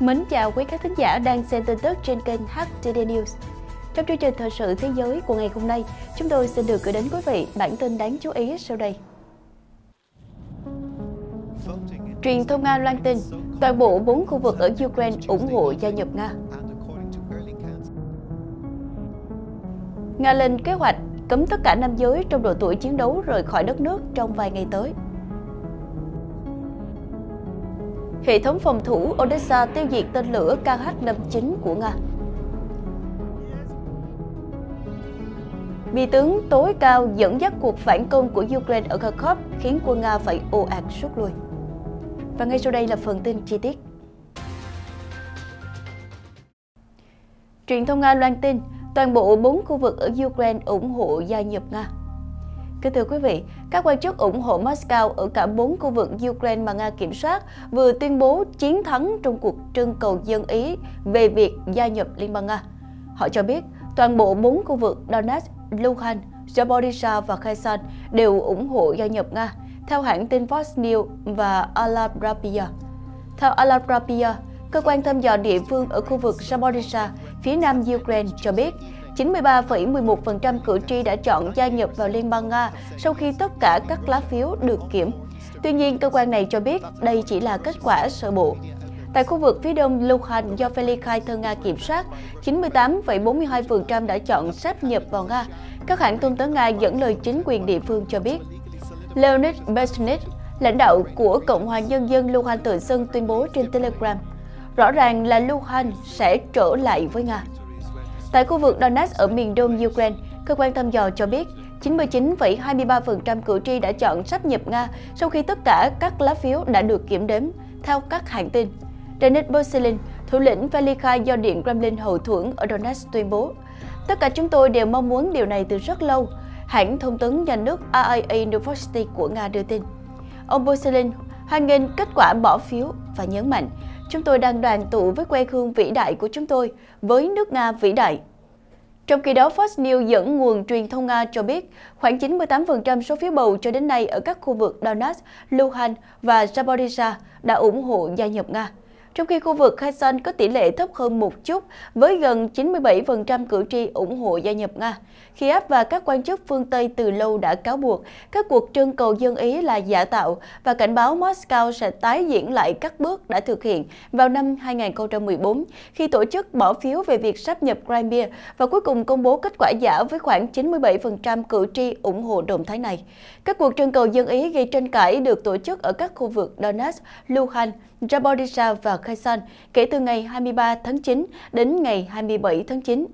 Mến chào quý khán thính giả đang xem tin tức trên kênh HTD News. Trong chương trình thời sự thế giới của ngày hôm nay, chúng tôi xin được gửi đến quý vị bản tin đáng chú ý sau đây. Truyền thông Nga loan tin, toàn bộ 4 khu vực ở Ukraine ủng hộ gia nhập Nga. Nga lên kế hoạch cấm tất cả nam giới trong độ tuổi chiến đấu rời khỏi đất nước trong vài ngày tới. hệ thống phòng thủ Odessa tiêu diệt tên lửa KH-59 của Nga. Bị tướng tối cao dẫn dắt cuộc phản công của Ukraine ở Kharkov khiến quân Nga phải ồ ạt rút lui. Và ngay sau đây là phần tin chi tiết. Truyền thông Nga loan tin toàn bộ bốn khu vực ở Ukraine ủng hộ gia nhập Nga. Kính thưa quý vị, các quan chức ủng hộ Moscow ở cả bốn khu vực Ukraine mà Nga kiểm soát vừa tuyên bố chiến thắng trong cuộc trưng cầu dân Ý về việc gia nhập Liên bang Nga. Họ cho biết toàn bộ bốn khu vực Donetsk, Luhansk, Zaporizhia và Kherson đều ủng hộ gia nhập Nga, theo hãng tin Fox News và Alabrapia. Theo Alabrapia, Cơ quan thăm dò địa phương ở khu vực Zaporizhia, phía nam Ukraine cho biết 93,11% cử tri đã chọn gia nhập vào Liên bang Nga sau khi tất cả các lá phiếu được kiểm. Tuy nhiên, cơ quan này cho biết đây chỉ là kết quả sơ bộ. Tại khu vực phía đông Luhansk do Felikai thân Nga kiểm soát, 98,42% đã chọn sáp nhập vào Nga. Các hãng thông tấn Nga dẫn lời chính quyền địa phương cho biết. Leonid Besnich, lãnh đạo của Cộng hòa Nhân dân Luhansk tự xưng tuyên bố trên Telegram rõ ràng là Luhansk sẽ trở lại với Nga. Tại khu vực Donetsk ở miền đông Ukraine, cơ quan thăm dò cho biết 99,23% cử tri đã chọn sắp nhập Nga sau khi tất cả các lá phiếu đã được kiểm đếm, theo các hãng tin. Dennis Boselin, thủ lĩnh Velika do Điện Kremlin hậu thuẫn ở Donetsk tuyên bố, Tất cả chúng tôi đều mong muốn điều này từ rất lâu, hãng thông tấn nhà nước RIA Novosti của Nga đưa tin. Ông Boselin hoan nghênh kết quả bỏ phiếu và nhấn mạnh chúng tôi đang đoàn tụ với quê hương vĩ đại của chúng tôi, với nước Nga vĩ đại. Trong khi đó, Fox News dẫn nguồn truyền thông Nga cho biết, khoảng 98% số phiếu bầu cho đến nay ở các khu vực Donetsk, Luhansk và Zaporizhia đã ủng hộ gia nhập Nga trong khi khu vực Kherson có tỷ lệ thấp hơn một chút với gần 97% cử tri ủng hộ gia nhập Nga. Kiev và các quan chức phương Tây từ lâu đã cáo buộc các cuộc trưng cầu dân Ý là giả tạo và cảnh báo Moscow sẽ tái diễn lại các bước đã thực hiện vào năm 2014 khi tổ chức bỏ phiếu về việc sáp nhập Crimea và cuối cùng công bố kết quả giả với khoảng 97% cử tri ủng hộ động thái này. Các cuộc trưng cầu dân Ý gây tranh cãi được tổ chức ở các khu vực Donetsk, Luhansk, Jaborizhia và Kherson kể từ ngày 23 tháng 9 đến ngày 27 tháng 9.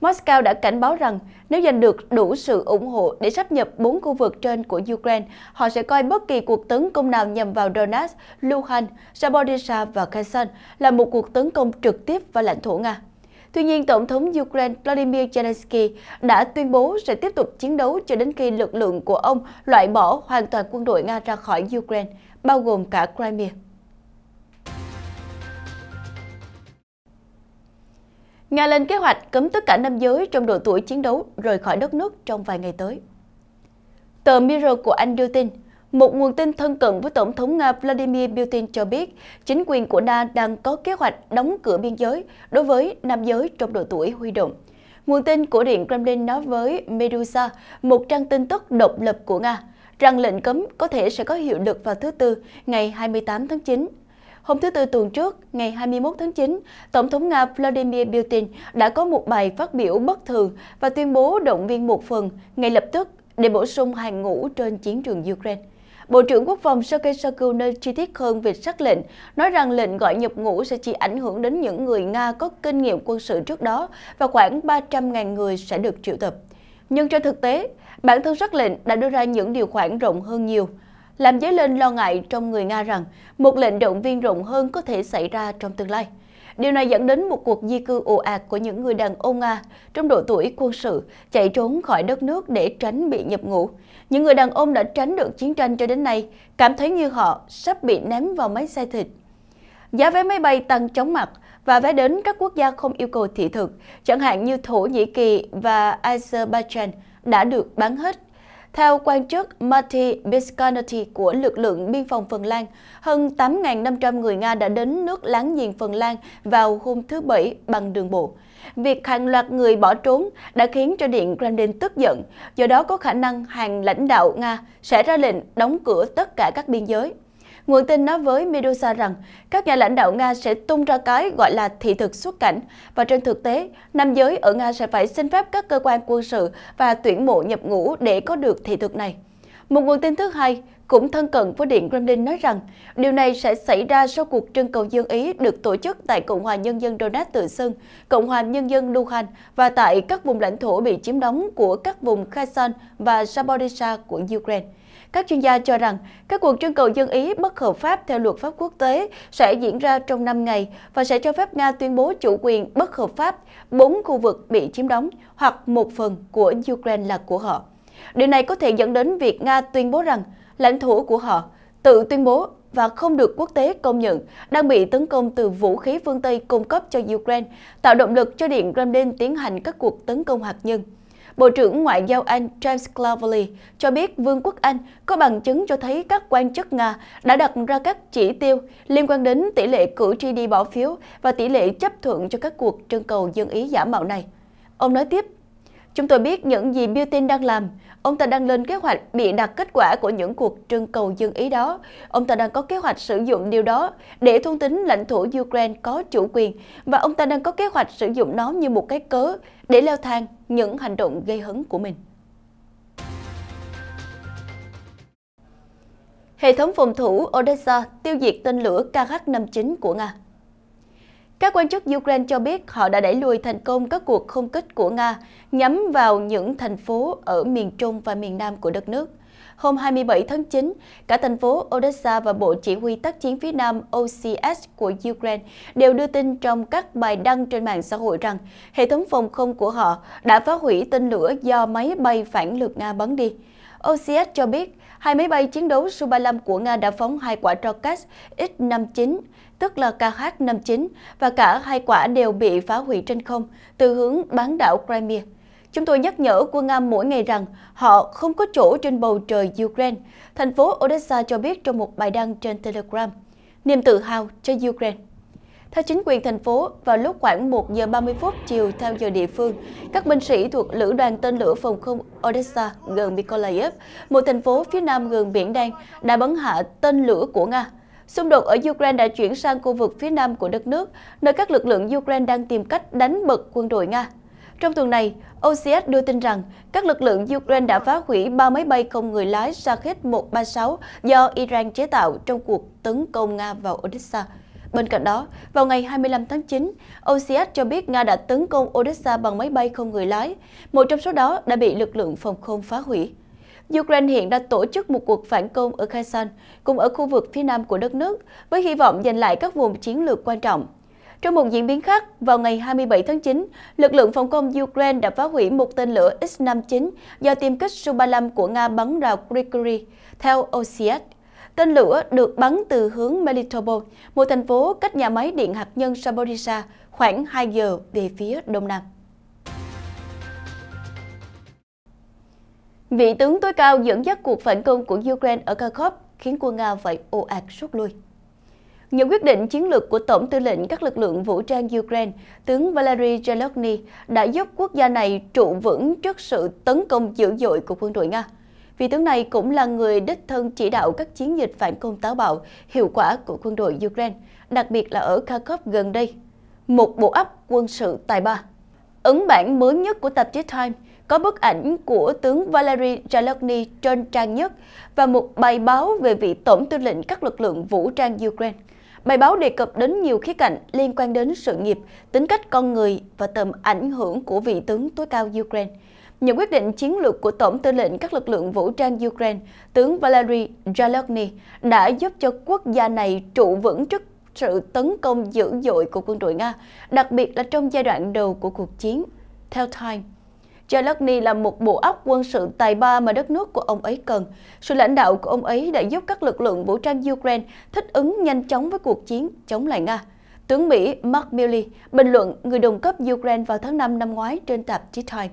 Moscow đã cảnh báo rằng nếu giành được đủ sự ủng hộ để sắp nhập bốn khu vực trên của Ukraine, họ sẽ coi bất kỳ cuộc tấn công nào nhằm vào Donetsk, Luhansk, Zaporizhia và Kherson là một cuộc tấn công trực tiếp vào lãnh thổ Nga. Tuy nhiên, Tổng thống Ukraine Vladimir Zelensky đã tuyên bố sẽ tiếp tục chiến đấu cho đến khi lực lượng của ông loại bỏ hoàn toàn quân đội Nga ra khỏi Ukraine, bao gồm cả Crimea. Nga lên kế hoạch cấm tất cả nam giới trong độ tuổi chiến đấu rời khỏi đất nước trong vài ngày tới. Tờ Mirror của Anh đưa tin, một nguồn tin thân cận với Tổng thống Nga Vladimir Putin cho biết chính quyền của Nga đang có kế hoạch đóng cửa biên giới đối với nam giới trong độ tuổi huy động. Nguồn tin của Điện Kremlin nói với Medusa, một trang tin tức độc lập của Nga, rằng lệnh cấm có thể sẽ có hiệu lực vào thứ Tư, ngày 28 tháng 9 Hôm thứ Tư tuần trước, ngày 21 tháng 9, Tổng thống Nga Vladimir Putin đã có một bài phát biểu bất thường và tuyên bố động viên một phần ngay lập tức để bổ sung hàng ngũ trên chiến trường Ukraine. Bộ trưởng Quốc phòng Sergei Shoigu nơi chi tiết hơn về sắc lệnh, nói rằng lệnh gọi nhập ngũ sẽ chỉ ảnh hưởng đến những người Nga có kinh nghiệm quân sự trước đó và khoảng 300.000 người sẽ được triệu tập. Nhưng trên thực tế, bản thân sắc lệnh đã đưa ra những điều khoản rộng hơn nhiều – làm dấy lên lo ngại trong người Nga rằng một lệnh động viên rộng hơn có thể xảy ra trong tương lai. Điều này dẫn đến một cuộc di cư ồ ạt của những người đàn ông Nga trong độ tuổi quân sự chạy trốn khỏi đất nước để tránh bị nhập ngũ. Những người đàn ông đã tránh được chiến tranh cho đến nay cảm thấy như họ sắp bị ném vào máy xay thịt. Giá vé máy bay tăng chóng mặt và vé đến các quốc gia không yêu cầu thị thực, chẳng hạn như Thổ Nhĩ Kỳ và Azerbaijan đã được bán hết theo quan chức Marty Biscarnati của lực lượng biên phòng Phần Lan, hơn 8.500 người Nga đã đến nước láng giềng Phần Lan vào hôm thứ Bảy bằng đường bộ. Việc hàng loạt người bỏ trốn đã khiến cho Điện Kremlin tức giận, do đó có khả năng hàng lãnh đạo Nga sẽ ra lệnh đóng cửa tất cả các biên giới. Nguồn tin nói với Medusa rằng các nhà lãnh đạo Nga sẽ tung ra cái gọi là thị thực xuất cảnh và trên thực tế, nam giới ở Nga sẽ phải xin phép các cơ quan quân sự và tuyển mộ nhập ngũ để có được thị thực này. Một nguồn tin thứ hai cũng thân cận với Điện Kremlin nói rằng điều này sẽ xảy ra sau cuộc trưng cầu dân Ý được tổ chức tại Cộng hòa Nhân dân Donetsk tự xưng, Cộng hòa Nhân dân Luhansk và tại các vùng lãnh thổ bị chiếm đóng của các vùng Kherson và Zaporizhia của Ukraine. Các chuyên gia cho rằng các cuộc trưng cầu dân Ý bất hợp pháp theo luật pháp quốc tế sẽ diễn ra trong 5 ngày và sẽ cho phép Nga tuyên bố chủ quyền bất hợp pháp 4 khu vực bị chiếm đóng hoặc một phần của Ukraine là của họ. Điều này có thể dẫn đến việc Nga tuyên bố rằng lãnh thổ của họ tự tuyên bố và không được quốc tế công nhận đang bị tấn công từ vũ khí phương Tây cung cấp cho Ukraine, tạo động lực cho Điện Kremlin tiến hành các cuộc tấn công hạt nhân. Bộ trưởng Ngoại giao Anh James Cleverly cho biết Vương quốc Anh có bằng chứng cho thấy các quan chức Nga đã đặt ra các chỉ tiêu liên quan đến tỷ lệ cử tri đi bỏ phiếu và tỷ lệ chấp thuận cho các cuộc trưng cầu dân ý giả mạo này. Ông nói tiếp, Chúng tôi biết những gì Putin đang làm. Ông ta đang lên kế hoạch bị đặt kết quả của những cuộc trưng cầu dân ý đó. Ông ta đang có kế hoạch sử dụng điều đó để thôn tính lãnh thổ Ukraine có chủ quyền và ông ta đang có kế hoạch sử dụng nó như một cái cớ để leo thang những hành động gây hấn của mình. Hệ thống phòng thủ Odessa tiêu diệt tên lửa Kh-59 của Nga các quan chức Ukraine cho biết họ đã đẩy lùi thành công các cuộc không kích của Nga nhắm vào những thành phố ở miền Trung và miền Nam của đất nước. Hôm 27 tháng 9, cả thành phố Odessa và Bộ Chỉ huy tác chiến phía Nam OCS của Ukraine đều đưa tin trong các bài đăng trên mạng xã hội rằng hệ thống phòng không của họ đã phá hủy tên lửa do máy bay phản lực Nga bắn đi. OCS cho biết, hai máy bay chiến đấu Su-35 của Nga đã phóng hai quả rocket X-59 tức là KH-59, và cả hai quả đều bị phá hủy trên không từ hướng bán đảo Crimea. Chúng tôi nhắc nhở quân Nga mỗi ngày rằng họ không có chỗ trên bầu trời Ukraine, thành phố Odessa cho biết trong một bài đăng trên Telegram. Niềm tự hào cho Ukraine. Theo chính quyền thành phố, vào lúc khoảng 1 giờ 30 phút chiều theo giờ địa phương, các binh sĩ thuộc Lữ đoàn tên lửa phòng không Odessa gần Mykolaiv, một thành phố phía nam gần Biển Đen, đã bắn hạ tên lửa của Nga. Xung đột ở Ukraine đã chuyển sang khu vực phía nam của đất nước, nơi các lực lượng Ukraine đang tìm cách đánh bật quân đội Nga. Trong tuần này, OCS đưa tin rằng các lực lượng Ukraine đã phá hủy ba máy bay không người lái Shakhit-136 do Iran chế tạo trong cuộc tấn công Nga vào Odessa. Bên cạnh đó, vào ngày 25 tháng 9, OCS cho biết Nga đã tấn công Odessa bằng máy bay không người lái, một trong số đó đã bị lực lượng phòng không phá hủy. Ukraine hiện đã tổ chức một cuộc phản công ở Kherson, cùng ở khu vực phía nam của đất nước, với hy vọng giành lại các vùng chiến lược quan trọng. Trong một diễn biến khác, vào ngày 27 tháng 9, lực lượng phòng công Ukraine đã phá hủy một tên lửa X-59 do tiêm kích Su-35 của Nga bắn vào Krikori, theo OCS. Tên lửa được bắn từ hướng Melitopol, một thành phố cách nhà máy điện hạt nhân Saborisa, khoảng 2 giờ về phía đông nam. Vị tướng tối cao dẫn dắt cuộc phản công của Ukraine ở Kharkov khiến quân Nga phải ồ ạt rút lui. Những quyết định chiến lược của Tổng tư lệnh các lực lượng vũ trang Ukraine, tướng Valery Zelensky đã giúp quốc gia này trụ vững trước sự tấn công dữ dội của quân đội Nga. Vị tướng này cũng là người đích thân chỉ đạo các chiến dịch phản công táo bạo, hiệu quả của quân đội Ukraine, đặc biệt là ở Kharkov gần đây. Một bộ ấp quân sự tài ba. Ấn bản mới nhất của tạp chí Time có bức ảnh của tướng Valery Zalogny trên trang nhất và một bài báo về vị tổng tư lệnh các lực lượng vũ trang Ukraine. Bài báo đề cập đến nhiều khía cạnh liên quan đến sự nghiệp, tính cách con người và tầm ảnh hưởng của vị tướng tối cao Ukraine. Những quyết định chiến lược của Tổng tư lệnh các lực lượng vũ trang Ukraine, tướng Valery Zalogny đã giúp cho quốc gia này trụ vững trước sự tấn công dữ dội của quân đội Nga, đặc biệt là trong giai đoạn đầu của cuộc chiến. Theo Time, Jalakni là một bộ óc quân sự tài ba mà đất nước của ông ấy cần. Sự lãnh đạo của ông ấy đã giúp các lực lượng vũ trang Ukraine thích ứng nhanh chóng với cuộc chiến chống lại Nga. Tướng Mỹ Mark Milley bình luận người đồng cấp Ukraine vào tháng 5 năm ngoái trên tạp chí Time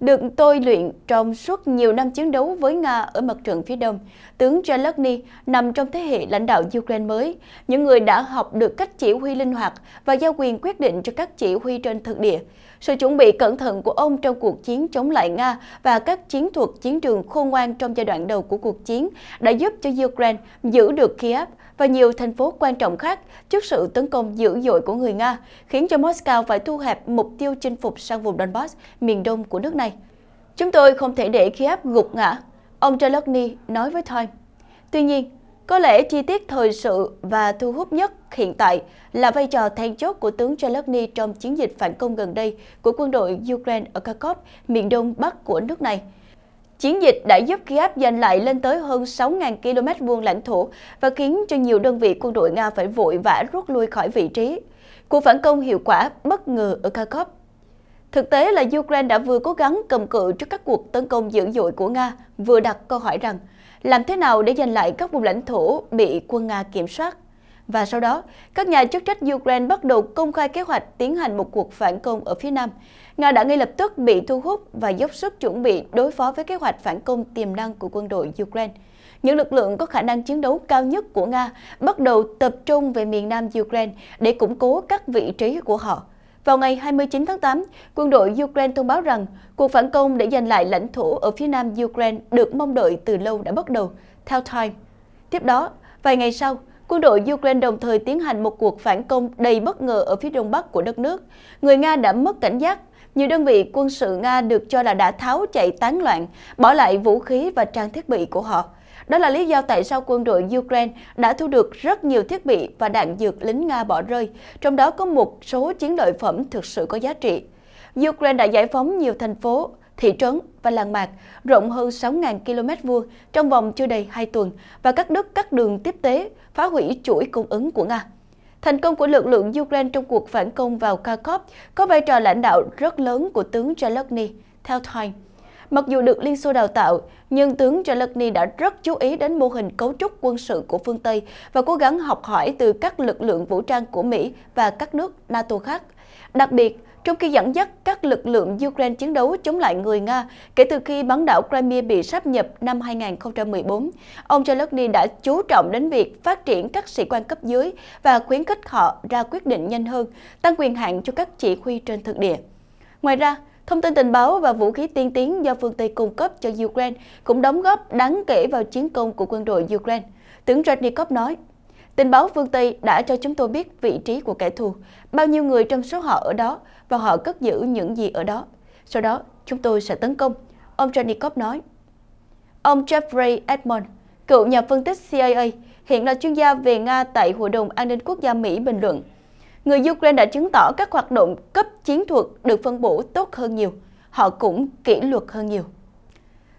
được tôi luyện trong suốt nhiều năm chiến đấu với Nga ở mặt trận phía đông. Tướng Zelensky nằm trong thế hệ lãnh đạo Ukraine mới, những người đã học được cách chỉ huy linh hoạt và giao quyền quyết định cho các chỉ huy trên thực địa. Sự chuẩn bị cẩn thận của ông trong cuộc chiến chống lại Nga và các chiến thuật chiến trường khôn ngoan trong giai đoạn đầu của cuộc chiến đã giúp cho Ukraine giữ được Kiev và nhiều thành phố quan trọng khác trước sự tấn công dữ dội của người Nga, khiến cho Moscow phải thu hẹp mục tiêu chinh phục sang vùng Donbass, miền đông của nước này. Chúng tôi không thể để Kiev gục ngã, ông Zelensky nói với Time. Tuy nhiên, có lẽ chi tiết thời sự và thu hút nhất hiện tại là vai trò then chốt của tướng Zelensky trong chiến dịch phản công gần đây của quân đội Ukraine ở Kharkov, miền đông bắc của nước này – Chiến dịch đã giúp Kiev giành lại lên tới hơn 6.000 km vuông lãnh thổ và khiến cho nhiều đơn vị quân đội Nga phải vội vã rút lui khỏi vị trí. Cuộc phản công hiệu quả bất ngờ ở Kharkov. Thực tế là Ukraine đã vừa cố gắng cầm cự trước các cuộc tấn công dữ dội của Nga, vừa đặt câu hỏi rằng làm thế nào để giành lại các vùng lãnh thổ bị quân Nga kiểm soát. Và sau đó, các nhà chức trách Ukraine bắt đầu công khai kế hoạch tiến hành một cuộc phản công ở phía Nam, Nga đã ngay lập tức bị thu hút và dốc sức chuẩn bị đối phó với kế hoạch phản công tiềm năng của quân đội Ukraine. Những lực lượng có khả năng chiến đấu cao nhất của Nga bắt đầu tập trung về miền nam Ukraine để củng cố các vị trí của họ. Vào ngày 29 tháng 8, quân đội Ukraine thông báo rằng cuộc phản công để giành lại lãnh thổ ở phía nam Ukraine được mong đợi từ lâu đã bắt đầu, theo Time. Tiếp đó, vài ngày sau, quân đội Ukraine đồng thời tiến hành một cuộc phản công đầy bất ngờ ở phía đông bắc của đất nước. Người Nga đã mất cảnh giác nhiều đơn vị quân sự Nga được cho là đã tháo chạy tán loạn, bỏ lại vũ khí và trang thiết bị của họ. Đó là lý do tại sao quân đội Ukraine đã thu được rất nhiều thiết bị và đạn dược lính Nga bỏ rơi, trong đó có một số chiến lợi phẩm thực sự có giá trị. Ukraine đã giải phóng nhiều thành phố, thị trấn và làng mạc rộng hơn 6.000 km vuông trong vòng chưa đầy 2 tuần và cắt đứt các đường tiếp tế, phá hủy chuỗi cung ứng của Nga. Thành công của lực lượng Ukraine trong cuộc phản công vào Kharkov có vai trò lãnh đạo rất lớn của tướng Zelensky, theo Time. Mặc dù được Liên Xô đào tạo, nhưng tướng Zelensky đã rất chú ý đến mô hình cấu trúc quân sự của phương Tây và cố gắng học hỏi từ các lực lượng vũ trang của Mỹ và các nước NATO khác. Đặc biệt, trong khi dẫn dắt các lực lượng Ukraine chiến đấu chống lại người Nga kể từ khi bán đảo Crimea bị sáp nhập năm 2014. Ông Zelensky đã chú trọng đến việc phát triển các sĩ quan cấp dưới và khuyến khích họ ra quyết định nhanh hơn, tăng quyền hạn cho các chỉ huy trên thực địa. Ngoài ra, Thông tin tình báo và vũ khí tiên tiến do phương Tây cung cấp cho Ukraine cũng đóng góp đáng kể vào chiến công của quân đội Ukraine. Tướng Rednikov nói, Tình báo phương Tây đã cho chúng tôi biết vị trí của kẻ thù, bao nhiêu người trong số họ ở đó và họ cất giữ những gì ở đó. Sau đó, chúng tôi sẽ tấn công, ông Janikov nói. Ông Jeffrey Edmond, cựu nhà phân tích CIA, hiện là chuyên gia về Nga tại Hội đồng An ninh Quốc gia Mỹ bình luận. Người Ukraine đã chứng tỏ các hoạt động cấp chiến thuật được phân bổ tốt hơn nhiều, họ cũng kỷ luật hơn nhiều.